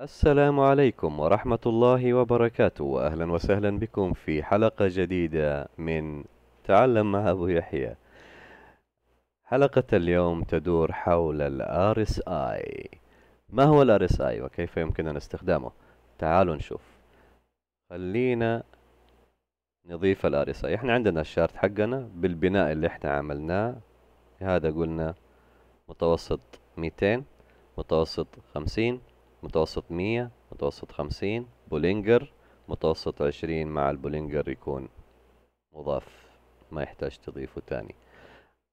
السلام عليكم ورحمة الله وبركاته وأهلا وسهلا بكم في حلقة جديدة من تعلم مع أبو يحيى حلقة اليوم تدور حول الـ RSI ما هو الـ RSI وكيف يمكننا استخدامه تعالوا نشوف خلينا نضيف الـ RSI احنا عندنا الشارت حقنا بالبناء اللي احنا عملناه هذا قلنا متوسط 200 متوسط 50 متوسط مية متوسط خمسين بولينجر متوسط عشرين مع البولينجر يكون مضاف ما يحتاج تضيفه تاني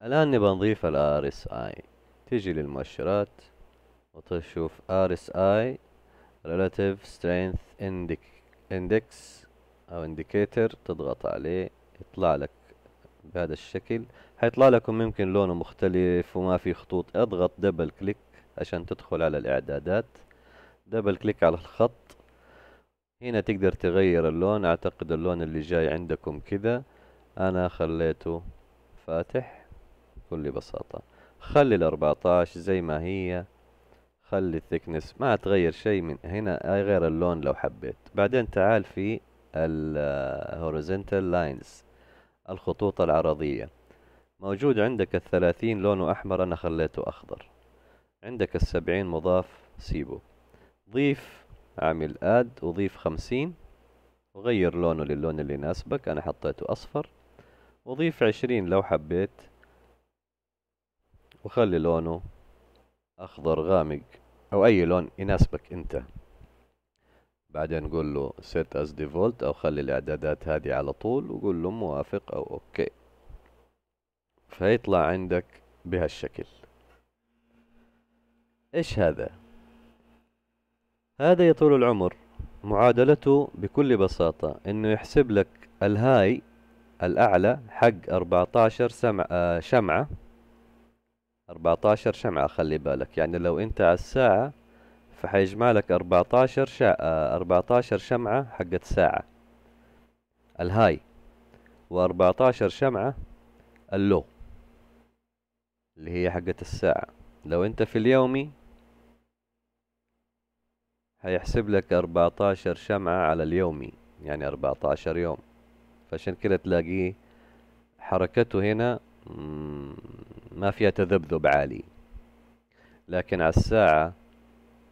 الآن نبغى نضيف ال RSI تيجي للمؤشرات وتشوف RSI Relative Strength Index أو Indicator تضغط عليه يطلع لك بهذا الشكل حيطلع لكم ممكن لونه مختلف وما في خطوط اضغط دبل كليك عشان تدخل على الإعدادات دبل كليك على الخط هنا تقدر تغير اللون اعتقد اللون اللي جاي عندكم كذا انا خليته فاتح بكل بساطة خلي الاربعتاش زي ما هي خلي الثكنس ما تغير شيء من هنا غير اللون لو حبيت بعدين تعال في الهوريزنتال لاينز الخطوط العرضية موجود عندك الثلاثين لونه أحمر أنا خليته أخضر عندك السبعين مضاف سيبه ضيف اعمل اد وضيف خمسين وغير لونه للون اللي يناسبك انا حطيته اصفر وضيف عشرين لو حبيت وخلي لونه اخضر غامق او اي لون يناسبك انت بعدين قول له set as default او خلي الاعدادات هذه على طول وقول له موافق او اوكي فيطلع عندك بهالشكل ايش هذا هذا يطول العمر معادلته بكل بساطة انه يحسب لك الهاي الاعلى حق 14 سمع آه، شمعة 14 شمعة خلي بالك يعني لو انت على الساعة فحيجمع لك 14 شا... 14 آه، شمعة حقت ساعة الهاي و14 شمعة اللو اللي هي حقة الساعة لو انت في اليومي هيحسب لك 14 شمعة على اليومي يعني 14 يوم فعشان كده تلاقيه حركته هنا ما فيها تذبذب عالي لكن على الساعة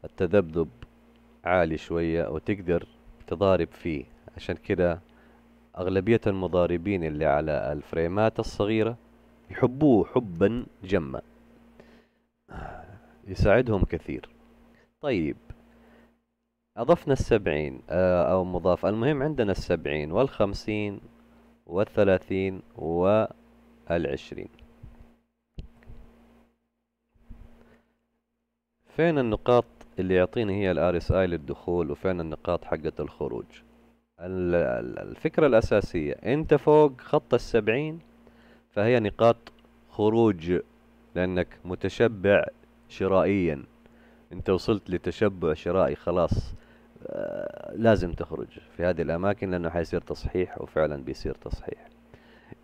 التذبذب عالي شوية وتقدر تضارب فيه عشان كده أغلبية المضاربين اللي على الفريمات الصغيرة يحبوه حبا جما يساعدهم كثير طيب أضفنا السبعين آه، أو مضاف المهم عندنا السبعين والخمسين والثلاثين والعشرين فين النقاط اللي يعطيني هي الار اس اي للدخول وفين النقاط حقة الخروج الفكرة الأساسية أنت فوق خط السبعين فهي نقاط خروج لأنك متشبع شرائيا أنت وصلت لتشبع شرائي خلاص آه، لازم تخرج في هذه الأماكن لأنه حيصير تصحيح وفعلا بيصير تصحيح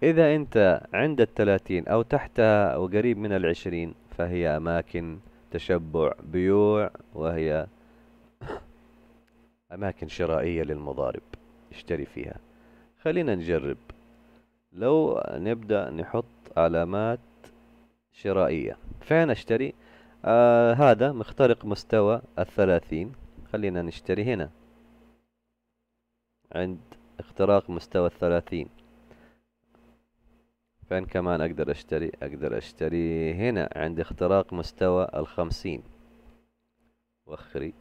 إذا أنت عند الثلاثين أو تحتها أو قريب من العشرين فهي أماكن تشبع بيوع وهي أماكن شرائية للمضارب اشتري فيها خلينا نجرب لو نبدأ نحط علامات شرائية فين اشتري آه هذا مخترق مستوى الثلاثين خلينا نشتري هنا عند اختراق مستوى الثلاثين فين كمان اقدر اشتري اقدر اشتري هنا عند اختراق مستوى الخمسين وخري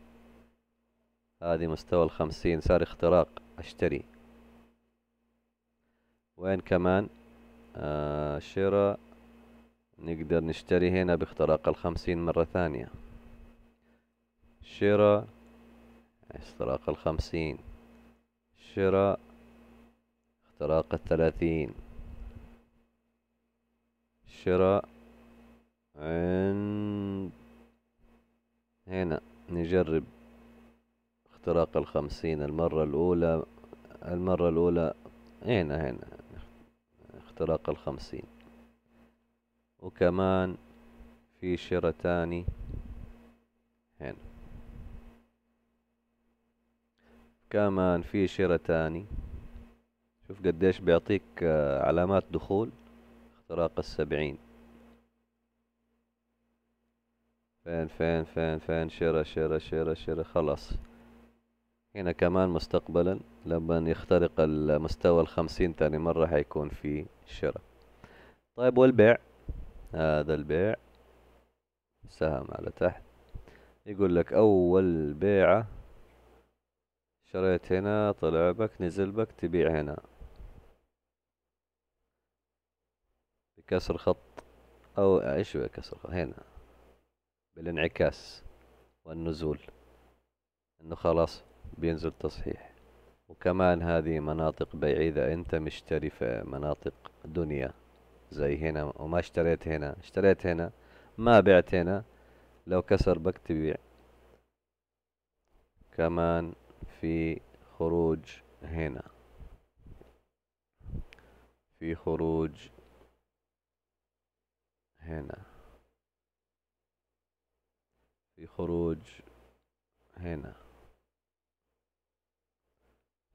هذه مستوى الخمسين صار اختراق اشتري وين كمان آه شراء نقدر نشتري هنا باختراق الخمسين مرة ثانية شراء استراق الخمسين شراء اختراق الثلاثين شراء عند هنا نجرب اختراق الخمسين المرة الأولى المرة الأولى هنا هنا اختراق الخمسين وكمان في تاني هنا كمان في شيرة تاني شوف قديش بيعطيك آه، علامات دخول اختراق السبعين فين فين فين فين شيرة شيرة شيرة شيرة خلاص هنا كمان مستقبلا لما يخترق المستوى الخمسين تاني مرة حيكون في شيرة طيب والبيع هذا البيع سهم على تحت يقول لك أول بيعة شريت هنا طلع بك نزل بك تبيع هنا بكسر خط او ايش بكسر خط هنا بالانعكاس والنزول انه خلاص بينزل تصحيح وكمان هذه مناطق بيع اذا انت مشتري في مناطق دنيا زي هنا وما اشتريت هنا اشتريت هنا ما بعت هنا لو كسر بك تبيع كمان في خروج هنا في خروج هنا في خروج هنا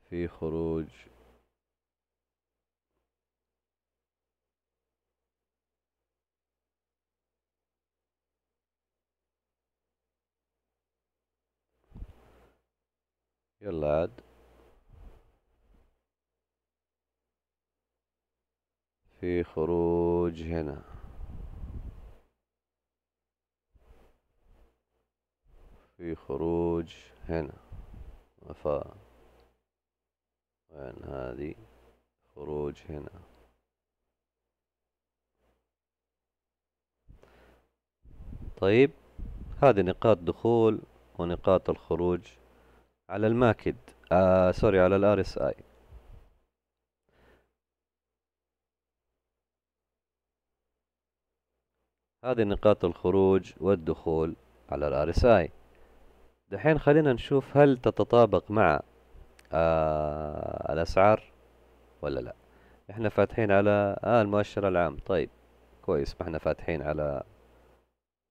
في خروج هنا. يلا عاد في خروج هنا في خروج هنا فا وين هذه خروج هنا طيب هذه نقاط دخول ونقاط الخروج على الماكد آه سوري على الار اس اي هذه نقاط الخروج والدخول على الار اس اي دحين خلينا نشوف هل تتطابق مع آه الاسعار ولا لا احنا فاتحين على آه المؤشر العام طيب كويس ما احنا فاتحين على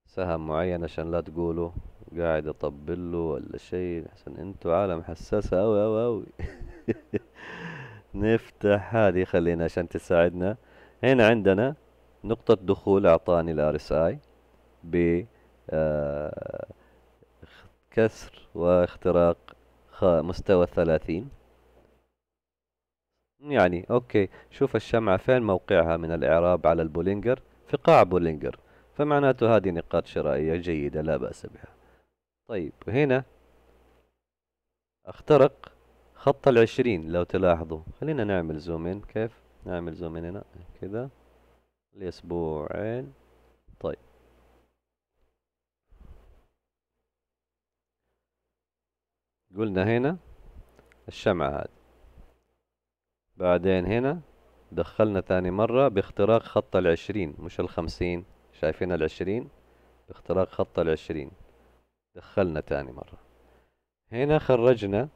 سهم معين عشان لا تقولوا قاعد اطبل له ولا شيء عشان انتوا عالم حساسة اوي اوي اوي نفتح هذه خلينا عشان تساعدنا هنا عندنا نقطة دخول اعطاني الار اس اي ب آه، كسر واختراق مستوى الثلاثين يعني اوكي شوف الشمعة فين موقعها من الاعراب على البولينجر في قاع بولينجر فمعناته هذه نقاط شرائية جيدة لا بأس بها طيب هنا اخترق خط العشرين لو تلاحظوا خلينا نعمل زومين كيف نعمل زومين هنا كذا لأسبوعين طيب قلنا هنا الشمعة هذه بعدين هنا دخلنا ثاني مرة باختراق خط العشرين مش الخمسين شايفين العشرين باختراق خط العشرين دخلنا تاني مرة هنا خرجنا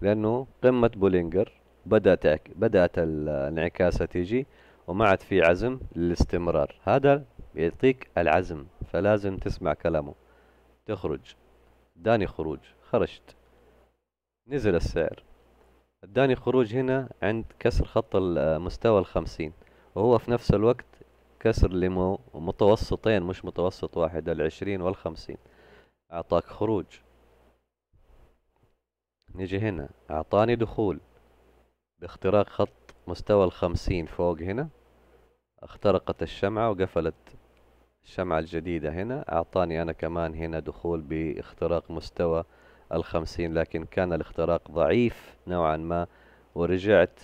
لأنه قمة بولينجر بدأت بدأت الانعكاسة تيجي وما عاد في عزم للاستمرار هذا يعطيك العزم فلازم تسمع كلامه تخرج داني خروج خرجت نزل السعر اداني خروج هنا عند كسر خط مستوى الخمسين وهو في نفس الوقت كسر لمتوسطين مش متوسط واحد العشرين والخمسين أعطاك خروج نجي هنا أعطاني دخول باختراق خط مستوى الخمسين فوق هنا اخترقت الشمعة وقفلت الشمعة الجديدة هنا أعطاني أنا كمان هنا دخول باختراق مستوى الخمسين لكن كان الاختراق ضعيف نوعا ما ورجعت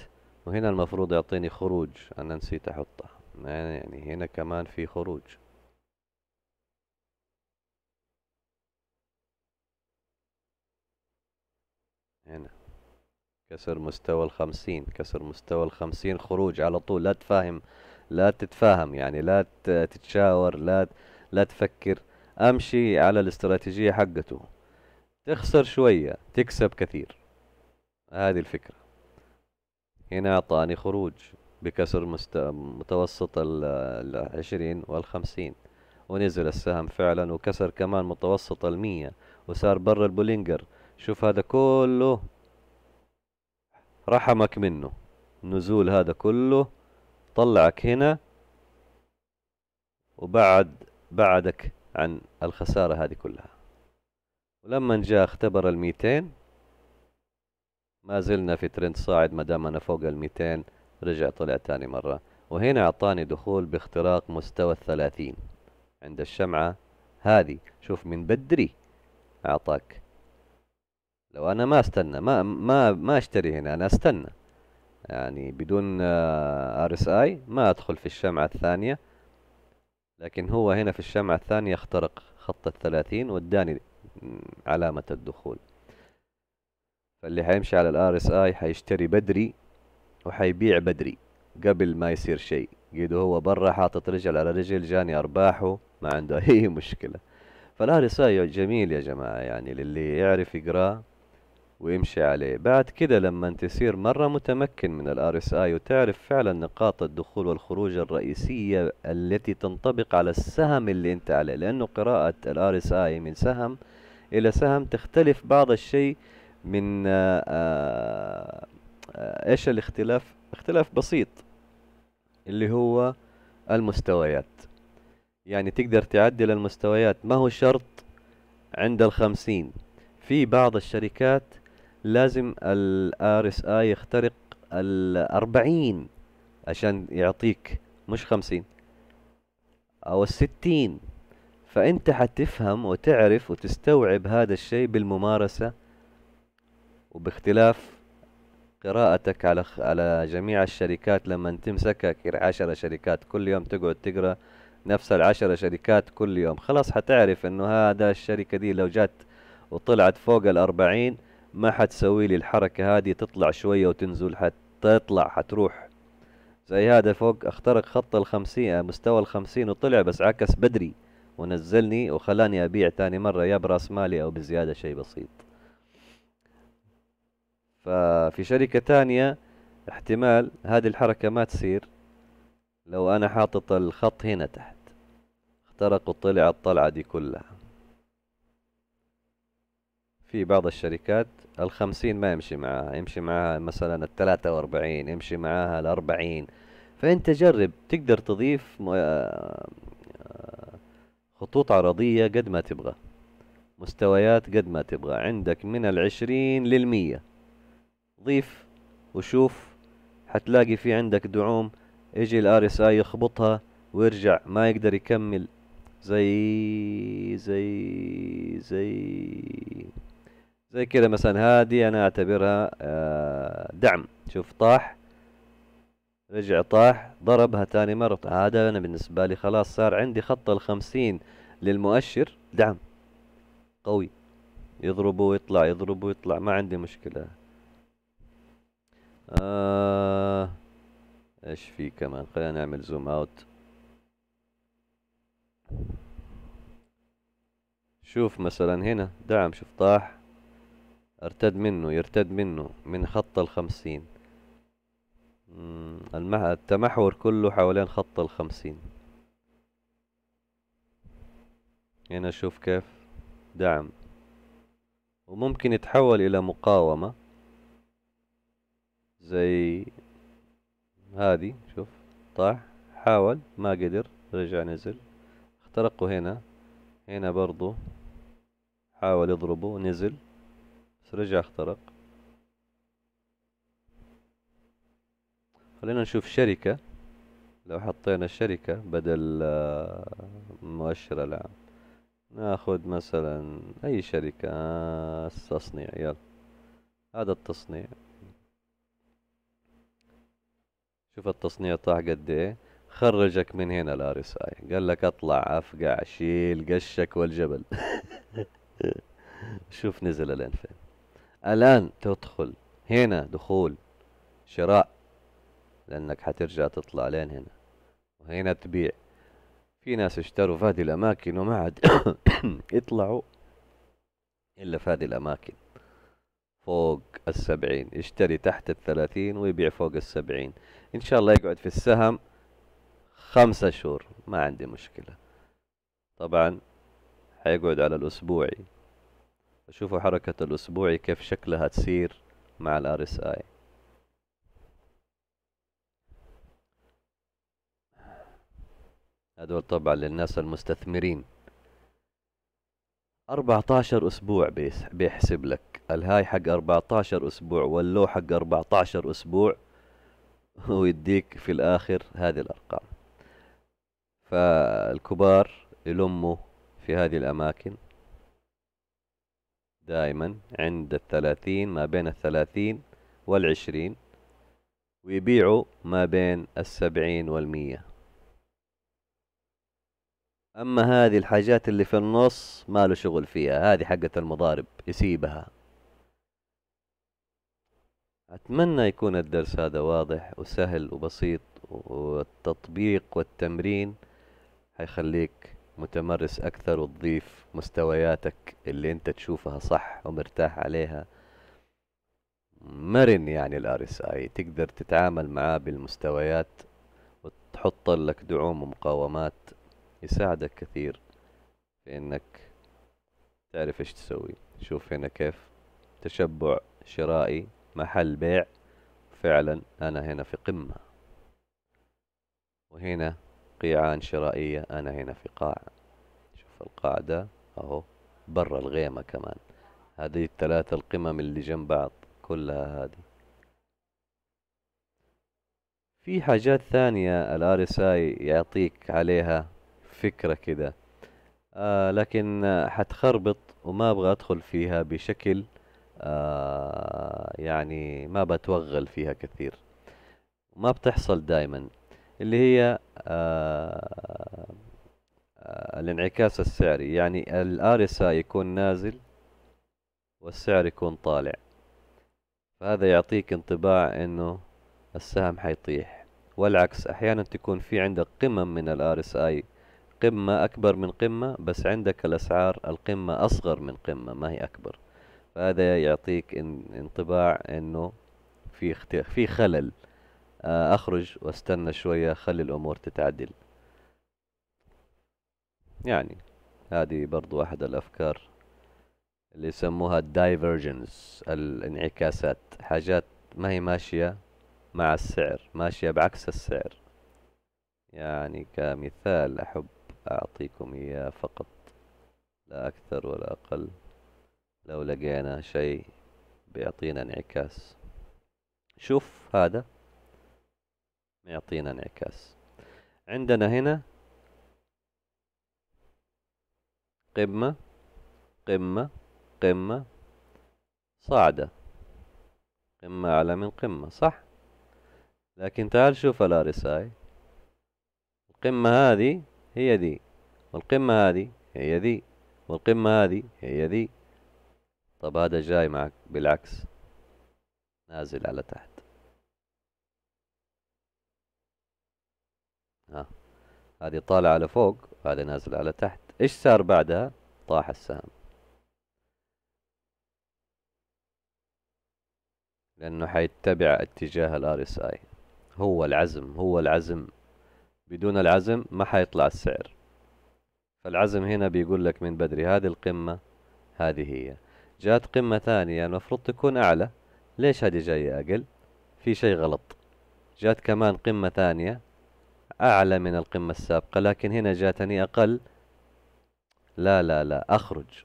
وهنا المفروض يعطيني خروج أنا نسيت أحطه يعني هنا كمان في خروج هنا كسر مستوى الخمسين كسر مستوى الخمسين خروج على طول لا تفاهم لا تتفاهم يعني لا تتشاور لا لا تفكر امشي على الاستراتيجية حقته تخسر شوية تكسب كثير هذه الفكرة هنا اعطاني خروج بكسر مستوى متوسط العشرين والخمسين ونزل السهم فعلا وكسر كمان متوسط المية وصار برا البولينجر شوف هذا كله رحمك منه نزول هذا كله طلعك هنا وبعد بعدك عن الخسارة هذه كلها ولما جاء اختبر الميتين ما زلنا في ترند صاعد ما دام انا فوق الميتين رجع طلع تاني مرة وهنا اعطاني دخول باختراق مستوى الثلاثين عند الشمعة هذه شوف من بدري اعطاك لو انا ما استنى ما ما ما اشتري هنا انا استنى يعني بدون آه، ار اس اي ما ادخل في الشمعة الثانية لكن هو هنا في الشمعة الثانية اخترق خط الثلاثين واداني علامة الدخول فاللي حيمشي على الار اس اي حيشتري بدري وحيبيع بدري قبل ما يصير شيء قيده هو برا حاطط رجل على رجل جاني ارباحه ما عنده اي مشكله فالار اس اي جميل يا جماعه يعني للي يعرف يقراه ويمشي عليه بعد كده لما تصير مرة متمكن من الار اس اي وتعرف فعلا نقاط الدخول والخروج الرئيسية التي تنطبق على السهم اللي انت عليه لانه قراءة الار اس اي من سهم الى سهم تختلف بعض الشيء من آه، آه، ايش الاختلاف اختلاف بسيط اللي هو المستويات يعني تقدر تعدل المستويات ما هو شرط عند الخمسين في بعض الشركات لازم الار اس اي يخترق 40 عشان يعطيك مش 50 أو 60 فأنت حتفهم وتعرف وتستوعب هذا الشيء بالممارسة وباختلاف قراءتك على على جميع الشركات لما تمسكها عشرة شركات كل يوم تقعد تقرا نفس العشرة شركات كل يوم خلاص حتعرف انه هذا الشركة دي لو جات وطلعت فوق الأربعين ما حتسوي لي الحركة هذه تطلع شوية وتنزل حتطلع حتروح زي هذا فوق اخترق خط الخمسين آه، مستوى الخمسين وطلع بس عكس بدري ونزلني وخلاني أبيع تاني مرة يا براس مالي أو بزيادة شيء بسيط ففي شركة تانية احتمال هذه الحركة ما تصير لو أنا حاطط الخط هنا تحت اخترق وطلع الطلعة دي كلها في بعض الشركات الخمسين ما يمشي معاها يمشي معاها مثلا الثلاثة واربعين يمشي معاها الاربعين فانت جرب تقدر تضيف آه، آه، خطوط عرضية قد ما تبغى مستويات قد ما تبغى عندك من العشرين للمية ضيف وشوف حتلاقي في عندك دعوم يجي الار اس اي يخبطها ويرجع ما يقدر يكمل زي زي زي زي كذا مثلا هذه انا اعتبرها آه، دعم شوف طاح رجع طاح ضربها ثاني مرة هذا أنا بالنسبة لي خلاص صار عندي خط الخمسين للمؤشر دعم قوي يضرب ويطلع يضرب ويطلع ما عندي مشكلة آه ايش في كمان خلينا نعمل زوم اوت شوف مثلا هنا دعم شوف طاح ارتد منه يرتد منه من خط الخمسين التمحور كله حوالين خط الخمسين هنا شوف كيف دعم وممكن يتحول إلى مقاومة زي هذه شوف طاح حاول ما قدر رجع نزل اخترقه هنا هنا برضو حاول يضربه نزل رجع اخترق خلينا نشوف شركة لو حطينا شركة بدل آه، مؤشر العام ناخذ مثلا اي شركة آه، التصنيع يلا هذا التصنيع شوف التصنيع طاح قد ايه خرجك من هنا الار اس قال لك اطلع افقع شيل قشك والجبل شوف نزل لين فين الآن تدخل هنا دخول شراء لأنك حترجع تطلع لين هنا وهنا تبيع في ناس اشتروا في هذه الأماكن وما عاد يطلعوا إلا في هذه الأماكن فوق السبعين يشتري تحت الثلاثين ويبيع فوق السبعين إن شاء الله يقعد في السهم خمسة شهور ما عندي مشكلة طبعا حيقعد على الأسبوعي شوفوا حركة الأسبوعي كيف شكلها تصير مع الار اس اي طبعا للناس المستثمرين 14 اسبوع بيحسب لك الهاي حق 14 اسبوع واللو حق 14 اسبوع ويديك في الاخر هذه الارقام فالكبار يلموا في هذه الاماكن دائما عند الثلاثين ما بين الثلاثين والعشرين ويبيعوا ما بين السبعين والمية أما هذه الحاجات اللي في النص ما له شغل فيها هذه حقة المضارب يسيبها أتمنى يكون الدرس هذا واضح وسهل وبسيط والتطبيق والتمرين هيخليك متمرس اكثر وتضيف مستوياتك اللي انت تشوفها صح ومرتاح عليها مرن يعني الار اس اي تقدر تتعامل معاه بالمستويات وتحط لك دعوم ومقاومات يساعدك كثير في انك تعرف ايش تسوي شوف هنا كيف تشبع شرائي محل بيع فعلا انا هنا في قمة وهنا قيعان شرائية أنا هنا في قاع شوف القاعدة أهو برا الغيمة كمان هذه الثلاثة القمم اللي جنب بعض كلها هذه في حاجات ثانية الار اس اي يعطيك عليها فكرة كده آه لكن حتخربط وما ابغى ادخل فيها بشكل آه يعني ما بتوغل فيها كثير ما بتحصل دايما اللي هي آه، آه، الانعكاس السعري يعني الار اس اي يكون نازل والسعر يكون طالع فهذا يعطيك انطباع انه السهم حيطيح والعكس احيانا تكون في عندك قمم من الار اس اي قمة أكبر من قمة بس عندك الأسعار القمة أصغر من قمة ما هي أكبر فهذا يعطيك انطباع إنه في في خلل آه، اخرج واستنى شوية خلي الامور تتعدل يعني هذه برضو احد الافكار اللي يسموها الدايفرجنس الانعكاسات حاجات ما هي ماشية مع السعر ماشية بعكس السعر يعني كمثال أحب أعطيكم إياه فقط لا أكثر ولا أقل لو لقينا شيء بيعطينا انعكاس شوف هذا ما يعطينا انعكاس عندنا هنا قمة قمة قمة صاعدة قمة أعلى من قمة صح لكن تعال شوف الارساي القمة هذه هي دي والقمة هذه هي دي والقمة هذه هي دي طب هذا جاي معك بالعكس نازل على تحت هذه طالعة لفوق هذا نازل على تحت ايش صار بعدها طاح السهم لانه حيتبع اتجاه الار اس اي هو العزم هو العزم بدون العزم ما حيطلع السعر فالعزم هنا بيقول لك من بدري هذه القمة هذه هي جات قمة ثانية المفروض تكون أعلى ليش هذه جاية أقل في شيء غلط جات كمان قمة ثانية أعلى من القمة السابقة لكن هنا جاتني أقل لا لا لا أخرج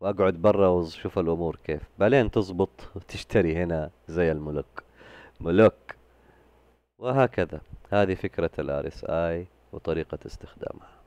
وأقعد برا وشوف الأمور كيف بعدين تزبط وتشتري هنا زي الملوك ملوك وهكذا هذه فكرة الارس اي وطريقة استخدامها